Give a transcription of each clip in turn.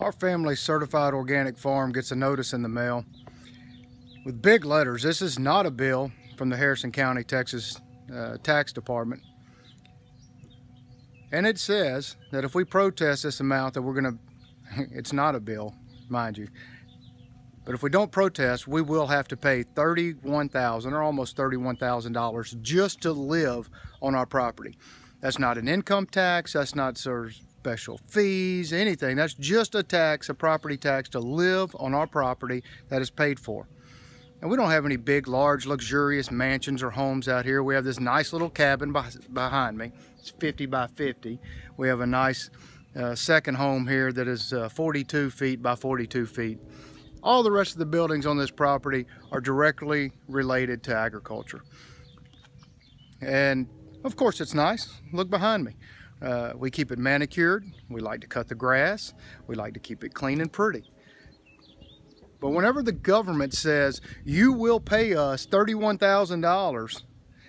Our family certified organic farm gets a notice in the mail with big letters. This is not a bill from the Harrison County, Texas uh, Tax Department. And it says that if we protest this amount that we're gonna, it's not a bill, mind you, but if we don't protest, we will have to pay $31,000 or almost $31,000 just to live on our property. That's not an income tax, that's not special fees, anything. That's just a tax, a property tax to live on our property that is paid for. And we don't have any big, large, luxurious mansions or homes out here. We have this nice little cabin by, behind me. It's 50 by 50. We have a nice uh, second home here that is uh, 42 feet by 42 feet. All the rest of the buildings on this property are directly related to agriculture. And of course it's nice. Look behind me. Uh, we keep it manicured. We like to cut the grass. We like to keep it clean and pretty. But whenever the government says, you will pay us $31,000,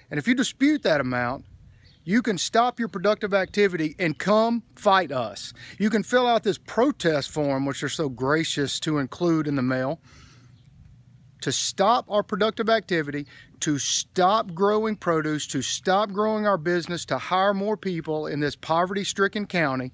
and if you dispute that amount, you can stop your productive activity and come fight us. You can fill out this protest form, which they're so gracious to include in the mail to stop our productive activity, to stop growing produce, to stop growing our business, to hire more people in this poverty-stricken county.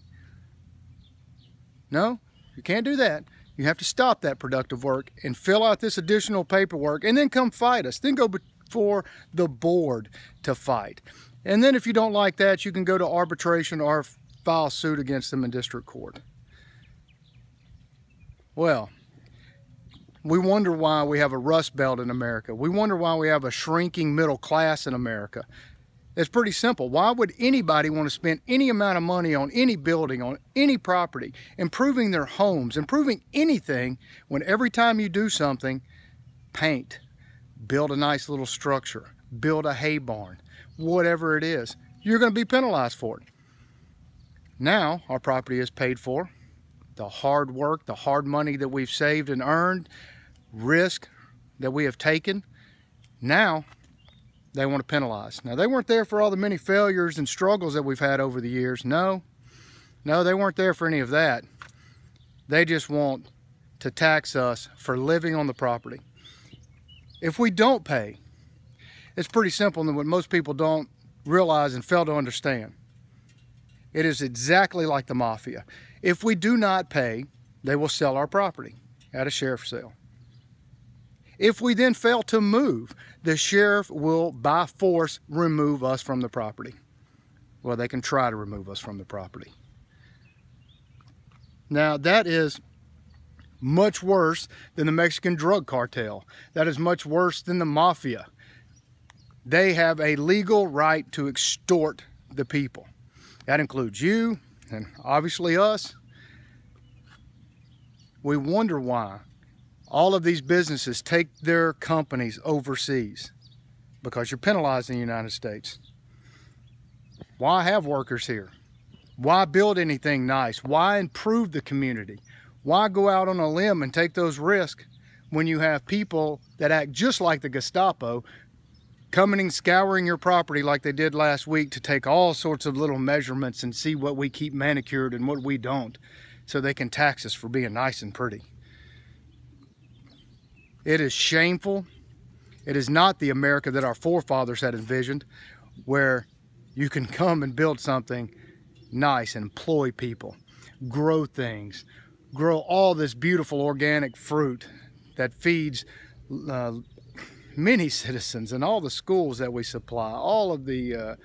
No, you can't do that. You have to stop that productive work and fill out this additional paperwork and then come fight us. Then go before the board to fight. And then if you don't like that, you can go to arbitration or file suit against them in district court. Well, we wonder why we have a rust belt in America. We wonder why we have a shrinking middle class in America. It's pretty simple. Why would anybody want to spend any amount of money on any building, on any property, improving their homes, improving anything, when every time you do something, paint, build a nice little structure, build a hay barn, whatever it is, you're going to be penalized for it. Now our property is paid for. The hard work, the hard money that we've saved and earned, risk that we have taken. Now, they want to penalize. Now, they weren't there for all the many failures and struggles that we've had over the years. No, no, they weren't there for any of that. They just want to tax us for living on the property. If we don't pay, it's pretty simple and what most people don't realize and fail to understand. It is exactly like the mafia. If we do not pay, they will sell our property at a sheriff's sale. If we then fail to move, the sheriff will by force remove us from the property. Well, they can try to remove us from the property. Now that is much worse than the Mexican drug cartel. That is much worse than the mafia. They have a legal right to extort the people. That includes you and obviously us. We wonder why all of these businesses take their companies overseas because you're penalized in the United States. Why have workers here? Why build anything nice? Why improve the community? Why go out on a limb and take those risks when you have people that act just like the Gestapo coming and scouring your property like they did last week to take all sorts of little measurements and see what we keep manicured and what we don't so they can tax us for being nice and pretty. It is shameful. It is not the America that our forefathers had envisioned where you can come and build something nice and employ people, grow things, grow all this beautiful organic fruit that feeds uh, many citizens and all the schools that we supply, all of the uh,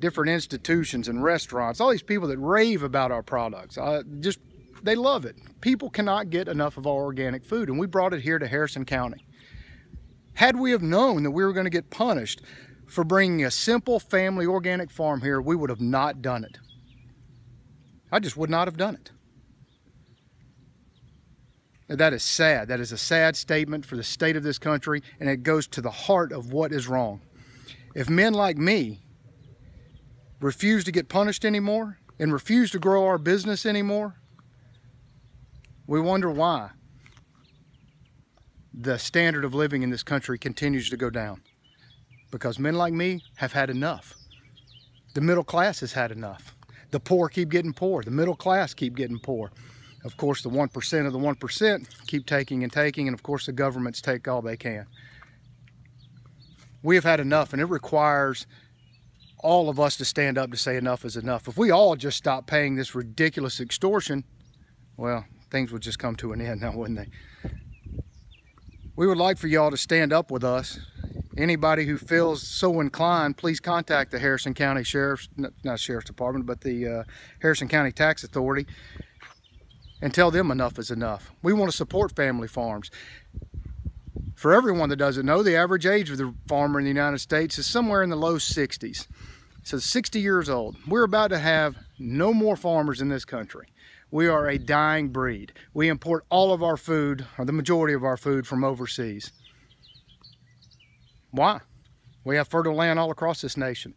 different institutions and restaurants, all these people that rave about our products. just they love it. People cannot get enough of our organic food, and we brought it here to Harrison County. Had we have known that we were going to get punished for bringing a simple family organic farm here, we would have not done it. I just would not have done it. That is sad. That is a sad statement for the state of this country, and it goes to the heart of what is wrong. If men like me refuse to get punished anymore and refuse to grow our business anymore, we wonder why the standard of living in this country continues to go down because men like me have had enough. The middle class has had enough. The poor keep getting poor. The middle class keep getting poor. Of course, the 1% of the 1% keep taking and taking, and of course the governments take all they can. We have had enough, and it requires all of us to stand up to say enough is enough. If we all just stop paying this ridiculous extortion, well, things would just come to an end now, wouldn't they? We would like for y'all to stand up with us. Anybody who feels so inclined, please contact the Harrison County Sheriff's, not Sheriff's Department, but the uh, Harrison County Tax Authority and tell them enough is enough. We want to support family farms. For everyone that doesn't know, the average age of the farmer in the United States is somewhere in the low 60s. So 60 years old. We're about to have no more farmers in this country we are a dying breed. We import all of our food, or the majority of our food, from overseas. Why? We have fertile land all across this nation.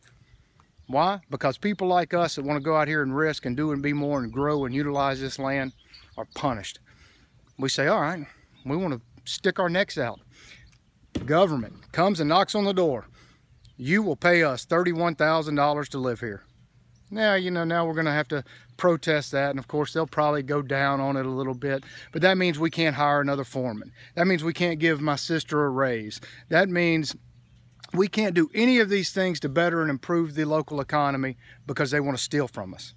Why? Because people like us that want to go out here and risk and do and be more and grow and utilize this land are punished. We say, all right, we want to stick our necks out. government comes and knocks on the door. You will pay us $31,000 to live here now you know now we're going to have to protest that and of course they'll probably go down on it a little bit but that means we can't hire another foreman that means we can't give my sister a raise that means we can't do any of these things to better and improve the local economy because they want to steal from us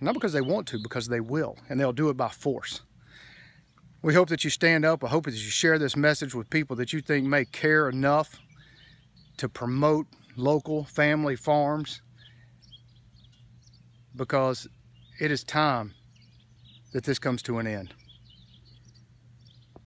not because they want to because they will and they'll do it by force we hope that you stand up i hope that you share this message with people that you think may care enough to promote local family farms because it is time that this comes to an end.